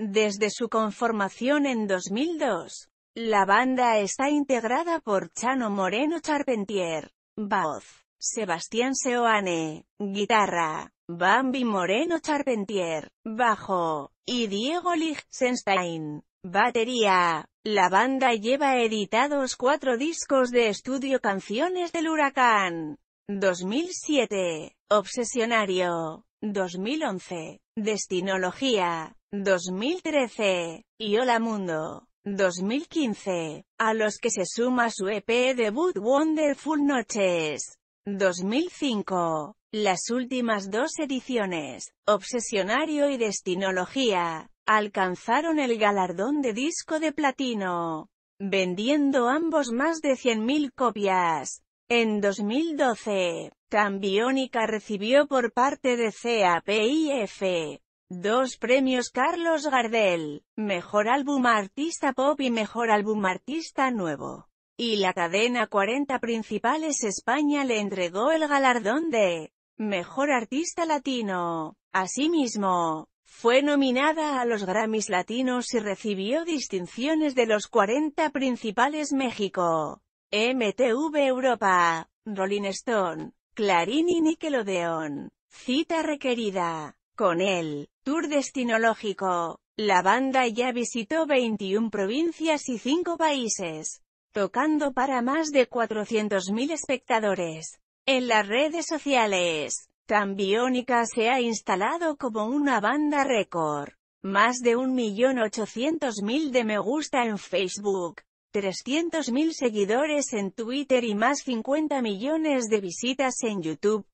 Desde su conformación en 2002, la banda está integrada por Chano Moreno Charpentier, voz, Sebastián Seoane, guitarra, Bambi Moreno Charpentier, bajo, y Diego Lichtenstein, batería. La banda lleva editados cuatro discos de estudio Canciones del Huracán, 2007, Obsesionario, 2011, Destinología, 2013, y Hola Mundo, 2015, a los que se suma su EP debut Wonderful Noches, 2005. Las últimas dos ediciones, Obsesionario y Destinología, alcanzaron el galardón de disco de platino, vendiendo ambos más de 100.000 copias. En 2012, Tambiónica recibió por parte de CAPIF dos premios Carlos Gardel, Mejor Álbum Artista Pop y Mejor Álbum Artista Nuevo. Y la cadena 40 Principales España le entregó el galardón de Mejor Artista Latino. Asimismo, fue nominada a los Grammys Latinos y recibió distinciones de los 40 principales México, MTV Europa, Rolling Stone, Clarín y Nickelodeon. Cita requerida. Con el Tour Destinológico, la banda ya visitó 21 provincias y 5 países, tocando para más de 400.000 espectadores. En las redes sociales, Tambiónica se ha instalado como una banda récord. Más de 1.800.000 de me gusta en Facebook, 300.000 seguidores en Twitter y más 50 millones de visitas en YouTube.